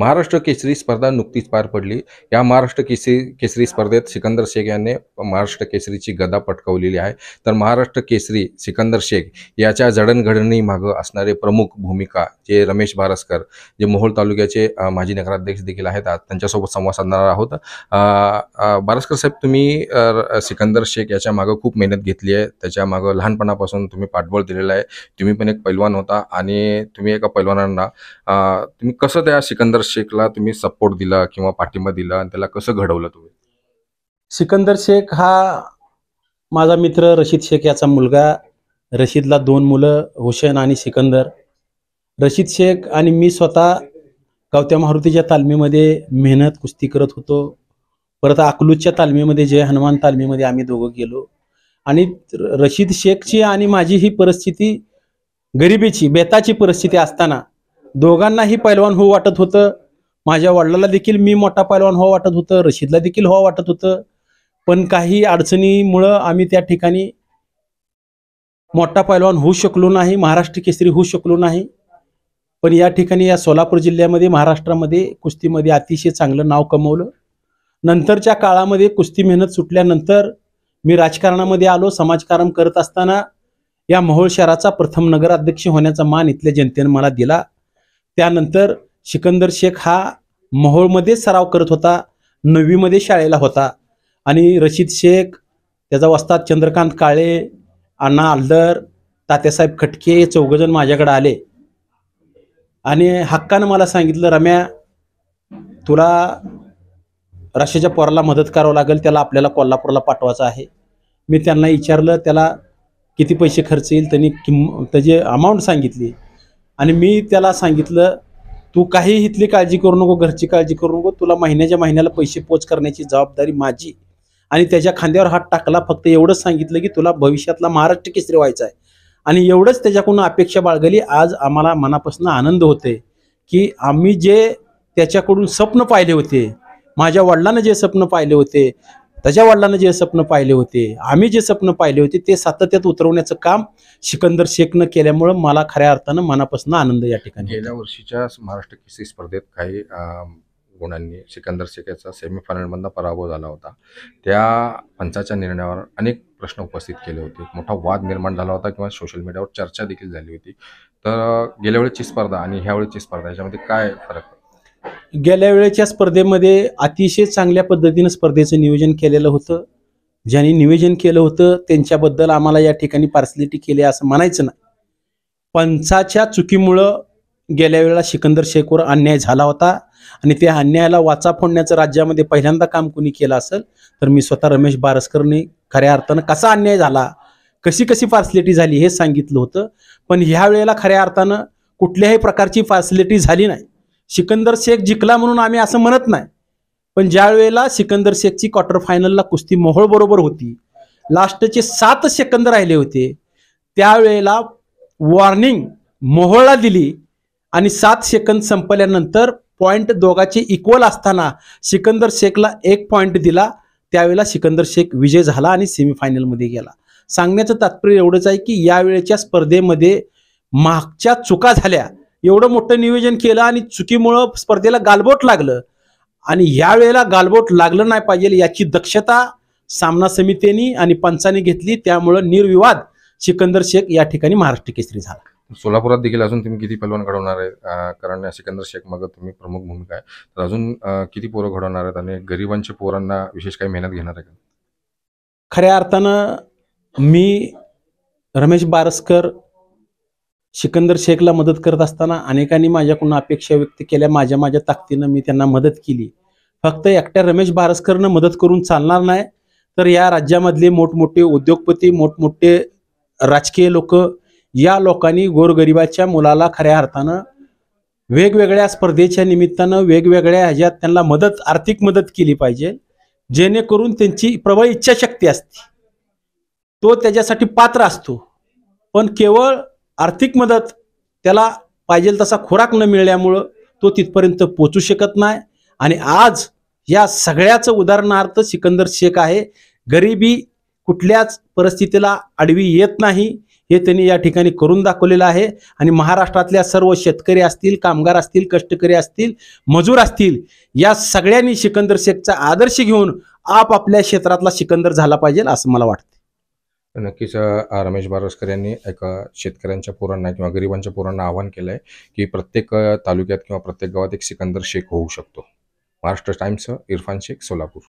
महाराष्ट्र केसरी स्पर्धा नुकतीच पार पडली या महाराष्ट्र केसरी केसरी स्पर्धेत सिकंदर शेख यांनी महाराष्ट्र केसरीची गदा पटकावलेली आहे तर महाराष्ट्र केसरी सिकंदर शेख याच्या जडणघडणीमागं असणारे प्रमुख भूमिका जे रमेश भारसकर जे मोहोळ तालुक्याचे माजी नगराध्यक्ष देखील आहेत आज त्यांच्यासोबत संवाद साधणार आहोत भारसकर साहेब तुम्ही सिकंदर शेख याच्या मागं खूप मेहनत घेतली आहे त्याच्या मागं लहानपणापासून तुम्ही पाठबळ दिलेलं आहे तुम्ही पण एक पैलवान होता आणि तुम्ही एका पैलवानांना तुम्ही कसं त्या सिकंदर सिकंदर शेखला तुम्ही सपोर्ट दिला किंवा पाठिंबा दिला आणि त्याला कसं घडवलं तुम्ही सिकंदर शेख हा माझा मित्र रशीद शेख याचा मुलगा रशीदला दोन मुलं हुसेन आणि सिकंदर रशीद शेख आणि मी स्वतः गवत्या मारुतीच्या तालमीमध्ये मेहनत कुस्ती करत होतो परत अकलूजच्या तालमीमध्ये जय हनुमान तालमीमध्ये आम्ही दोघं गेलो आणि रशीद शेखची आणि माझी ही परिस्थिती गरिबीची बेताची परिस्थिती असताना दोघांनाही पैलवान हो वाटत होतं माझ्या वडिलाला देखील मी मोठा पैलवान हो वाटत होतं रशीदला देखील हो वाटत होतं पण काही अडचणीमुळं आम्ही त्या ठिकाणी मोठा पैलवान होऊ शकलो नाही महाराष्ट्र केसरी होऊ शकलो नाही पण या ठिकाणी या सोलापूर जिल्ह्यामध्ये महाराष्ट्रामध्ये कुस्तीमध्ये अतिशय चांगलं नाव कमवलं नंतरच्या काळामध्ये कुस्ती मेहनत सुटल्यानंतर मी राजकारणामध्ये आलो समाजकारण करत असताना या महोळ शहराचा प्रथम नगराध्यक्ष होण्याचा मान इथल्या जनतेनं मला दिला त्यानंतर सिकंदर शेख हा महोळमध्ये सराव करत होता नववीमध्ये शाळेला होता आणि रशीद शेख त्याचा वस्ताद चंद्रकांत काळे अण्णा आलदर तात्यासाहेब खटके हे चौघजण माझ्याकडे आले आणि हक्कानं मला सांगितलं रम्या तुला राशीच्या पोराला मदत करावं लागेल त्याला आपल्याला कोल्हापूरला पाठवायचं आहे मी त्यांना विचारलं त्याला किती पैसे खर्च येईल त्यांनी किंम त्याची अमाऊंट सांगितली आणि मी त्याला सांगितलं तू काही इथली काळजी करू नको घरची काळजी करू नको तुला महिन्याच्या महिन्याला पैसे पोच करण्याची जबाबदारी माझी आणि त्याच्या खांद्यावर हात टाकला फक्त एवढंच सांगितलं की तुला भविष्यातला महाराष्ट्र केसरी व्हायचा आहे आणि एवढंच त्याच्याकडून अपेक्षा बाळगली आज आम्हाला मनापासून आनंद होते की आम्ही जे त्याच्याकडून स्वप्न पाहिले होते माझ्या वडिलांना जे स्वप्न पाहिले होते त्याच्या वडिलांना जे स्वप्न पाहिले होते आम्ही जे स्वप्न पाहिले होते ते सातत्यात उतरवण्याचं काम सिकंदर शेखनं केल्यामुळं मला खऱ्या अर्थानं मनापासून आनंद या ठिकाणी गेल्या वर्षीच्या महाराष्ट्र केसी स्पर्धेत काही गुणांनी सिकंदर सेमीफायनल सेमीफायनलमधला पराभव झाला होता त्या पंचाच्या निर्णयावर अनेक प्रश्न उपस्थित केले होते मोठा वाद निर्माण झाला होता किंवा सोशल मीडियावर चर्चा देखील झाली होती तर गेल्या वेळेची स्पर्धा आणि ह्या वेळेची स्पर्धा याच्यामध्ये काय फरक गेल्या वेळेच्या स्पर्धेमध्ये अतिशय चांगल्या पद्धतीनं स्पर्धेचं नियोजन केलेलं होतं ज्यांनी नियोजन केलं होतं त्यांच्याबद्दल आम्हाला या ठिकाणी पार्सलिटी केली असं म्हणायचं ना पंचाच्या चुकीमुळं गेल्या वेळेला सिकंदर शेखवर अन्याय झाला होता आणि त्या अन्यायाला वाचा फोडण्याचं राज्यामध्ये पहिल्यांदा काम कोणी केलं असेल तर मी स्वतः रमेश बारसकरने खऱ्या अर्थानं कसा अन्याय झाला कशी कशी फॅसिलिटी झाली हे सांगितलं होतं पण ह्या वेळेला खऱ्या अर्थानं कुठल्याही प्रकारची फॅसिलिटी झाली नाही सिकंदर शेख जिंकला म्हणून आम्ही असं म्हणत नाही पण ज्या वेळेला सिकंदर शेखची क्वार्टर फायनलला कुस्ती मोहोळ बरोबर होती लास्टचे सात सेकंद राहिले होते त्यावेळेला वॉर्निंग मोहोळला दिली आणि सात सेकंद संपल्यानंतर पॉइंट दोघाचे इक्वल असताना सिकंदर शेखला एक पॉइंट दिला त्यावेळेला सिकंदर शेख विजय झाला आणि सेमीफायनलमध्ये गेला सांगण्याचं तात्पर्य एवढंच आहे की यावेळेच्या स्पर्धेमध्ये मागच्या चुका झाल्या एवढं मोठं नियोजन केलं आणि चुकीमुळं स्पर्धेला गालबोट लागलं आणि ह्या वेळेला गालबोट लागलं नाही पाहिजे याची दक्षता सामना समितीने आणि पंचाने घेतली त्यामुळं निर्विवाद सिकंदर शेख या ठिकाणी महाराष्ट्र केसरी झाला सोलापुरात देखील अजून तुम्ही किती पलवान घडवणार आहे कारण सिकंदर शेख मग तुम्ही प्रमुख भूमिका आहे तर अजून किती पोरं घडवणार आहेत आणि गरिबांच्या पोरांना विशेष काही मेहनत घेणार आहे का खऱ्या अर्थानं मी रमेश बारसकर सिकंदर शेखला मदत करत असताना अनेकांनी माझ्याकडून अपेक्षा व्यक्त केल्या माझ्या माझ्या ताकदीनं मी त्यांना मदत केली फक्त एकट्या रमेश बारसकरनं मदत करून चालणार नाही तर या राज्यामधले मोठमोठे उद्योगपती मोठमोठे राजकीय लोक या लोकांनी गोरगरिबाच्या मुलाला खऱ्या अर्थानं वेगवेगळ्या स्पर्धेच्या निमित्तानं वेगवेगळ्या ह्याच्यात त्यांना मदत आर्थिक मदत केली पाहिजे जेणेकरून त्यांची प्रबळ इच्छाशक्ती असते तो त्याच्यासाठी पात्र असतो पण केवळ आर्थिक मदत त्याला पाहिजे तसा खोराक न मिळल्यामुळं तो तिथपर्यंत पोचू शकत नाही आणि आज या सगळ्याचं उदाहरणार्थ सिकंदर शेख आहे गरिबी कुठल्याच परिस्थितीला आडवी येत नाही हे त्यांनी या ठिकाणी करून दाखवलेलं आहे आणि महाराष्ट्रातल्या सर्व शेतकरी असतील कामगार असतील कष्टकरी असतील मजूर असतील या सगळ्यांनी सिकंदर शेखचा आदर्श घेऊन आपापल्या क्षेत्रातला सिकंदर झाला पाहिजे असं मला वाटतं नक्कीच रमेश बारसकर यांनी एका शेतकऱ्यांच्या पोरांना किंवा गरिबांच्या पोरांना आवाहन केलं आहे की प्रत्येक तालुक्यात किंवा प्रत्येक गावात एक सिकंदर शेख होऊ शकतो महाराष्ट्र टाइम्स इरफान शेख सोलापूर